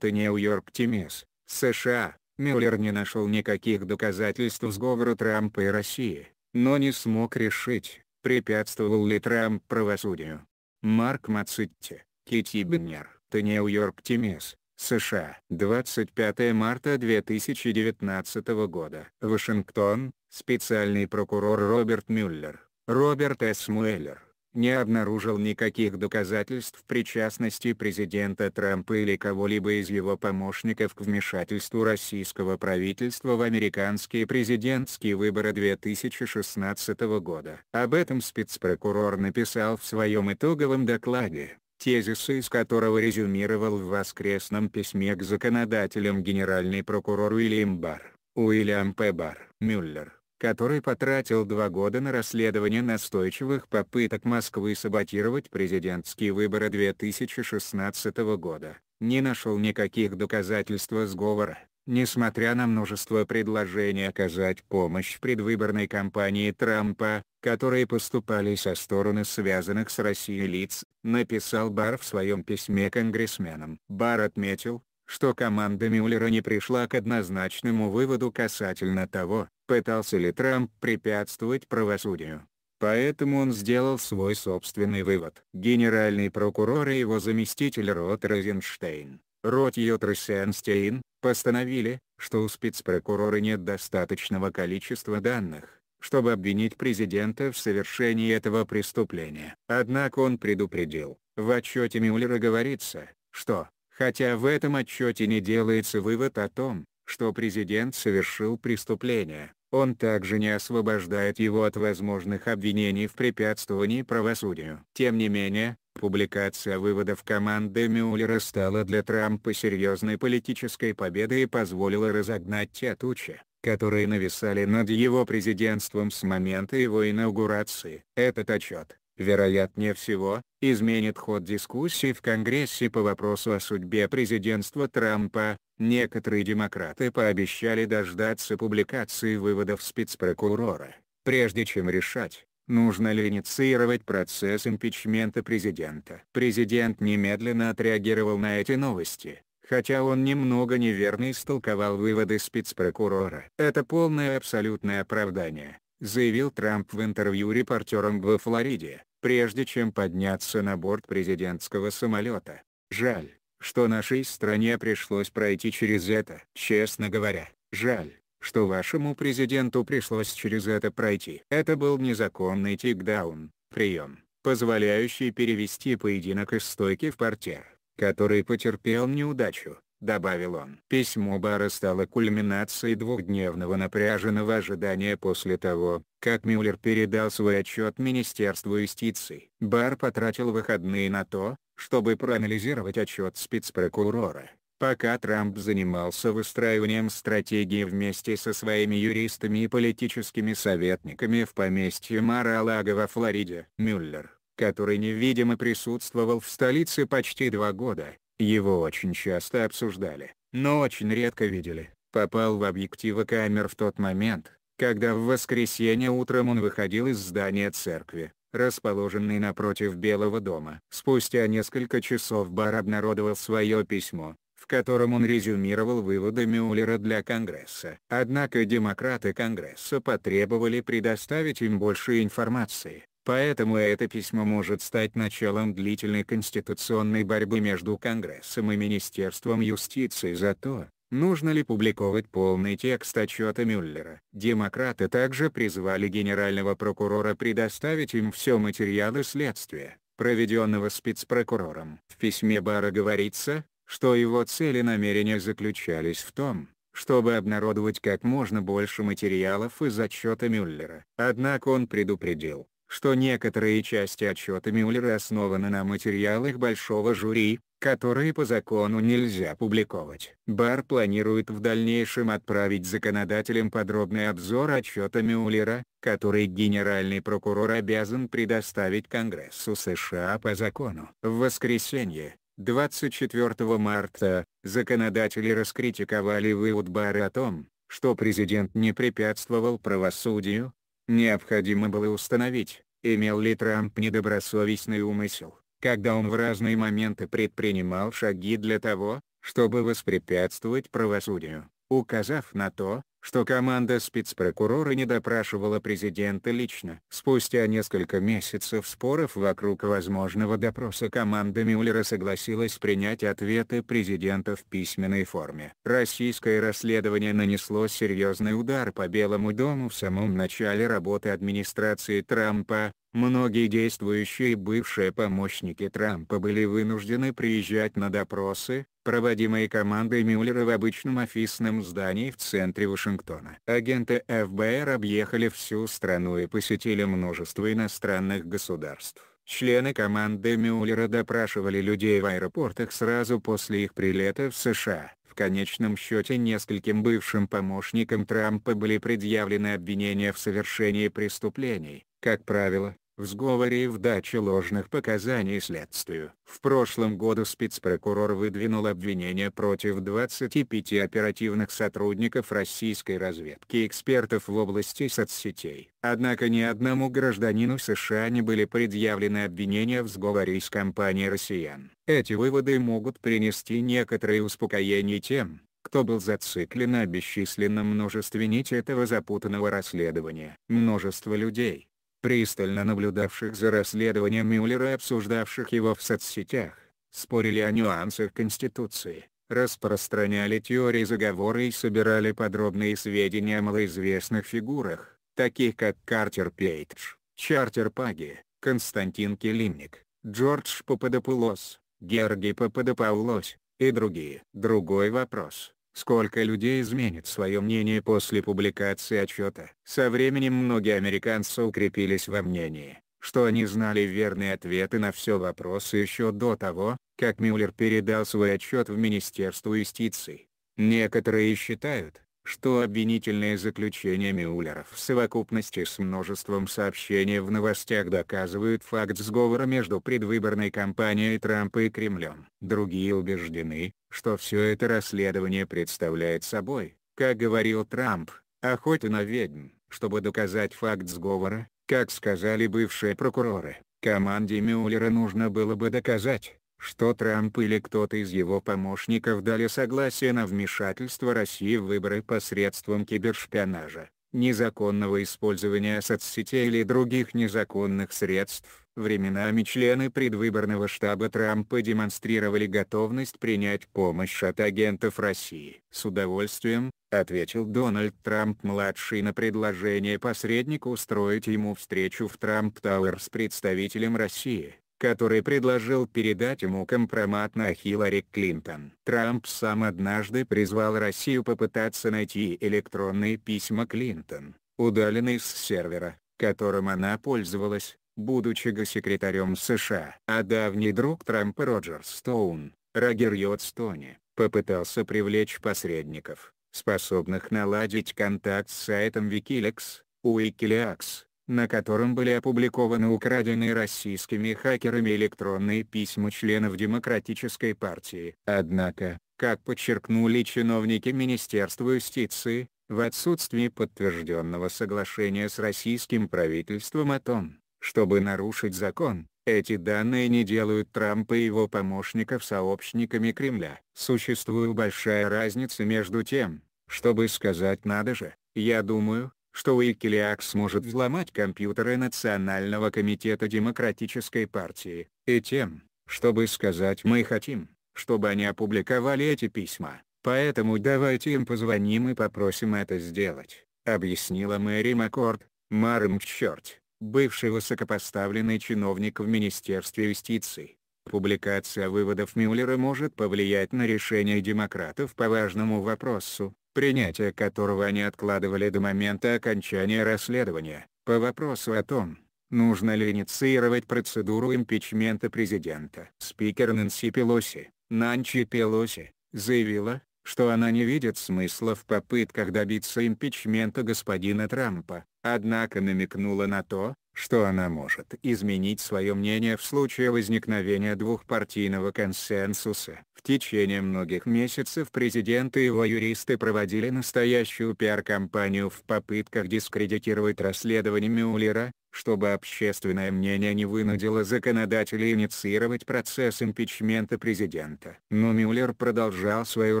The New York Times, США, Мюллер не нашел никаких доказательств сговора Трампа и России, но не смог решить, препятствовал ли Трамп правосудию. Марк Мацитти, Китти Беннер, The New York Times, США. 25 марта 2019 года. Вашингтон, специальный прокурор Роберт Мюллер, Роберт С. Мюллер не обнаружил никаких доказательств причастности президента Трампа или кого-либо из его помощников к вмешательству российского правительства в американские президентские выборы 2016 года. Об этом спецпрокурор написал в своем итоговом докладе тезисы из которого резюмировал в воскресном письме к законодателям генеральный прокурор Уильям Барр, Уильям П. Барр, Мюллер который потратил два года на расследование настойчивых попыток Москвы саботировать президентские выборы 2016 года, не нашел никаких доказательств сговора, несмотря на множество предложений оказать помощь в предвыборной кампании Трампа, которые поступали со стороны связанных с Россией лиц, написал Бар в своем письме конгрессменам. Бар отметил, что команда Мюллера не пришла к однозначному выводу касательно того, пытался ли Трамп препятствовать правосудию. Поэтому он сделал свой собственный вывод. Генеральный прокурор и его заместитель Рот Розенштейн, Рот Йотресенстейн, постановили, что у спецпрокурора нет достаточного количества данных, чтобы обвинить президента в совершении этого преступления. Однако он предупредил, в отчете Мюллера говорится, что, хотя в этом отчете не делается вывод о том, что президент совершил преступление, он также не освобождает его от возможных обвинений в препятствовании правосудию. Тем не менее, публикация выводов команды Мюллера стала для Трампа серьезной политической победой и позволила разогнать те тучи, которые нависали над его президентством с момента его инаугурации. Этот отчет, вероятнее всего, изменит ход дискуссии в Конгрессе по вопросу о судьбе президентства Трампа. Некоторые демократы пообещали дождаться публикации выводов спецпрокурора, прежде чем решать, нужно ли инициировать процесс импичмента президента. Президент немедленно отреагировал на эти новости, хотя он немного неверно истолковал выводы спецпрокурора. Это полное абсолютное оправдание, заявил Трамп в интервью репортерам во Флориде, прежде чем подняться на борт президентского самолета. Жаль, что нашей стране пришлось пройти через это. Честно говоря, жаль, что вашему президенту пришлось через это пройти. Это был незаконный тикдаун, прием, позволяющий перевести поединок из стойки в портер, который потерпел неудачу добавил он. Письмо Бара стало кульминацией двухдневного напряженного ожидания после того, как Мюллер передал свой отчет Министерству юстиции. Бар потратил выходные на то, чтобы проанализировать отчет спецпрокурора. Пока Трамп занимался выстраиванием стратегии вместе со своими юристами и политическими советниками в поместье Мара-Лаго во Флориде, Мюллер, который невидимо присутствовал в столице почти два года, его очень часто обсуждали, но очень редко видели. Попал в объективы камер в тот момент, когда в воскресенье утром он выходил из здания церкви, расположенной напротив Белого дома. Спустя несколько часов Бар обнародовал свое письмо, в котором он резюмировал выводы Мюллера для Конгресса. Однако демократы Конгресса потребовали предоставить им больше информации. Поэтому это письмо может стать началом длительной конституционной борьбы между Конгрессом и Министерством юстиции за то, нужно ли публиковать полный текст отчета Мюллера. Демократы также призвали генерального прокурора предоставить им все материалы следствия, проведенного спецпрокурором. В письме Бара говорится, что его цели и намерения заключались в том, чтобы обнародовать как можно больше материалов из отчета Мюллера. Однако он предупредил, что некоторые части отчета Мюллера основаны на материалах большого жюри, которые по закону нельзя публиковать. Бар планирует в дальнейшем отправить законодателям подробный обзор отчета Мюллера, который генеральный прокурор обязан предоставить Конгрессу США по закону. В воскресенье, 24 марта, законодатели раскритиковали вывод Бара о том, что президент не препятствовал правосудию, Необходимо было установить, имел ли Трамп недобросовестный умысел, когда он в разные моменты предпринимал шаги для того, чтобы воспрепятствовать правосудию, указав на то, что команда спецпрокурора не допрашивала президента лично. Спустя несколько месяцев споров вокруг возможного допроса команда Мюллера согласилась принять ответы президента в письменной форме. Российское расследование нанесло серьезный удар по Белому дому в самом начале работы администрации Трампа, Многие действующие и бывшие помощники Трампа были вынуждены приезжать на допросы, проводимые командой Мюллера в обычном офисном здании в центре Вашингтона. Агенты ФБР объехали всю страну и посетили множество иностранных государств. Члены команды Мюллера допрашивали людей в аэропортах сразу после их прилета в США. В конечном счете нескольким бывшим помощникам Трампа были предъявлены обвинения в совершении преступлений, как правило, в сговоре и в даче ложных показаний следствию. В прошлом году спецпрокурор выдвинул обвинения против 25 оперативных сотрудников российской разведки и экспертов в области соцсетей. Однако ни одному гражданину США не были предъявлены обвинения в сговоре с компанией россиян. Эти выводы могут принести некоторое успокоение тем, кто был зациклен на бесчисленном множестве нить этого запутанного расследования. Множество людей пристально наблюдавших за расследованием Мюллера и обсуждавших его в соцсетях, спорили о нюансах Конституции, распространяли теории заговора и собирали подробные сведения о малоизвестных фигурах, таких как Картер Пейдж, Чартер Паги, Константин Келимник, Джордж Пападопулос, Георгий Пападопаулос и другие. Другой вопрос Сколько людей изменит свое мнение после публикации отчета? Со временем многие американцы укрепились во мнении, что они знали верные ответы на все вопросы еще до того, как Мюллер передал свой отчет в Министерство юстиции. Некоторые считают, что обвинительные заключения Мюллера в совокупности с множеством сообщений в новостях доказывают факт сговора между предвыборной кампанией Трампа и Кремлем. Другие убеждены, что все это расследование представляет собой, как говорил Трамп, охоту на ведьм, чтобы доказать факт сговора, как сказали бывшие прокуроры. Команде Мюллера нужно было бы доказать, что Трамп или кто-то из его помощников дали согласие на вмешательство России в выборы посредством кибершпионажа, незаконного использования соцсетей или других незаконных средств. Временами члены предвыборного штаба Трампа демонстрировали готовность принять помощь от агентов России. «С удовольствием», — ответил Дональд Трамп-младший на предложение посредника устроить ему встречу в Трамп-Тауэр с представителем России который предложил передать ему компромат на Хиллари Клинтон. Трамп сам однажды призвал Россию попытаться найти электронные письма Клинтон, удаленные с сервера, которым она пользовалась, будучи госсекретарем США. А давний друг Трампа Роджер Стоун, Рагер Йодстони, попытался привлечь посредников, способных наладить контакт с сайтом Wikileaks, Wikileaks, на котором были опубликованы украденные российскими хакерами электронные письма членов Демократической партии. Однако, как подчеркнули чиновники Министерства юстиции, в отсутствии подтвержденного соглашения с российским правительством о том, чтобы нарушить закон, эти данные не делают Трампа и его помощников сообщниками Кремля. Существует большая разница между тем, чтобы сказать надо же, я думаю, что Wikileaks сможет взломать компьютеры Национального комитета Демократической партии, и тем, чтобы сказать «мы хотим, чтобы они опубликовали эти письма, поэтому давайте им позвоним и попросим это сделать», объяснила Мэри Маккорд, Марм Чёрт, бывший высокопоставленный чиновник в Министерстве юстиции. Публикация выводов Мюллера может повлиять на решение демократов по важному вопросу, принятие которого они откладывали до момента окончания расследования, по вопросу о том, нужно ли инициировать процедуру импичмента президента. Спикер Нэнси Пелоси, Нанчи Пелоси, заявила, что она не видит смысла в попытках добиться импичмента господина Трампа, однако намекнула на то, что она может изменить свое мнение в случае возникновения двухпартийного консенсуса. В течение многих месяцев президент и его юристы проводили настоящую пиар-компанию в попытках дискредитировать расследование Мюллера, чтобы общественное мнение не вынудило законодателей инициировать процесс импичмента президента. Но Мюллер продолжал свою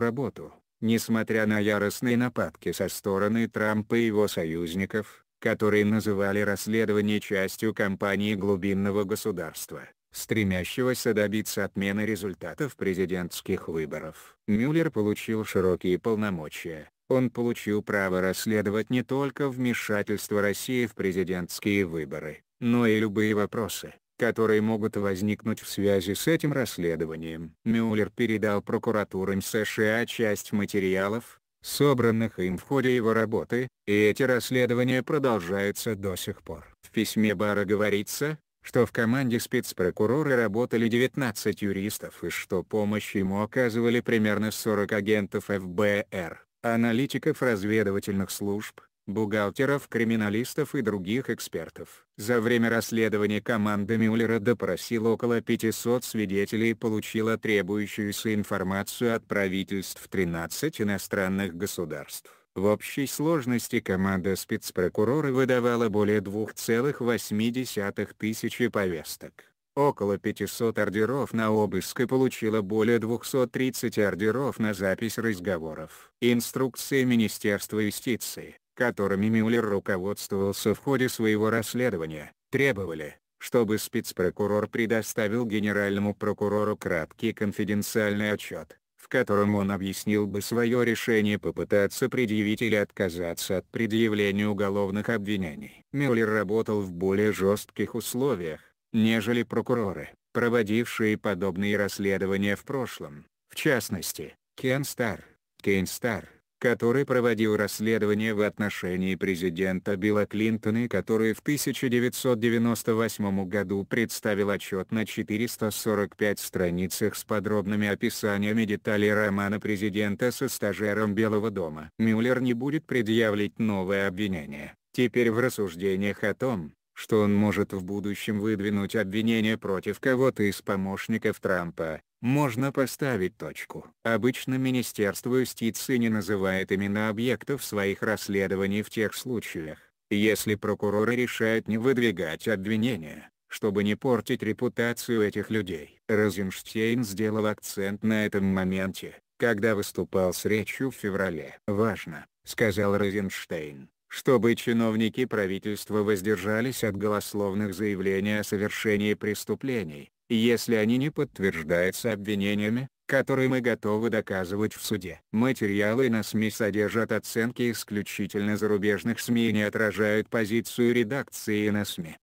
работу, несмотря на яростные нападки со стороны Трампа и его союзников, которые называли расследование частью кампании глубинного государства, стремящегося добиться отмены результатов президентских выборов. Мюллер получил широкие полномочия, он получил право расследовать не только вмешательство России в президентские выборы, но и любые вопросы, которые могут возникнуть в связи с этим расследованием. Мюллер передал прокуратурам США часть материалов, собранных им в ходе его работы, и эти расследования продолжаются до сих пор. В письме Бара говорится, что в команде спецпрокурора работали 19 юристов и что помощь ему оказывали примерно 40 агентов ФБР, аналитиков разведывательных служб, бухгалтеров, криминалистов и других экспертов. За время расследования команда Мюллера допросила около 500 свидетелей и получила требующуюся информацию от правительств 13 иностранных государств. В общей сложности команда спецпрокурора выдавала более 2,8 тысячи повесток. Около 500 ордеров на обыск и получила более 230 ордеров на запись разговоров. Инструкции Министерства юстиции которыми Мюллер руководствовался в ходе своего расследования, требовали, чтобы спецпрокурор предоставил генеральному прокурору краткий конфиденциальный отчет, в котором он объяснил бы свое решение попытаться предъявить или отказаться от предъявления уголовных обвинений. Мюллер работал в более жестких условиях, нежели прокуроры, проводившие подобные расследования в прошлом, в частности, Кен Стар, Кен Стар который проводил расследование в отношении президента Билла Клинтона и который в 1998 году представил отчет на 445 страницах с подробными описаниями деталей романа президента со стажером Белого дома. Мюллер не будет предъявлять новое обвинение. Теперь в рассуждениях о том, что он может в будущем выдвинуть обвинение против кого-то из помощников Трампа, можно поставить точку. Обычно Министерство юстиции не называет имена объектов своих расследований в тех случаях, если прокуроры решают не выдвигать обвинения, чтобы не портить репутацию этих людей. Розенштейн сделал акцент на этом моменте, когда выступал с речью в феврале. «Важно», — сказал Розенштейн, чтобы чиновники правительства воздержались от голословных заявлений о совершении преступлений, если они не подтверждаются обвинениями, которые мы готовы доказывать в суде. Материалы на СМИ содержат оценки исключительно зарубежных СМИ и не отражают позицию редакции на СМИ.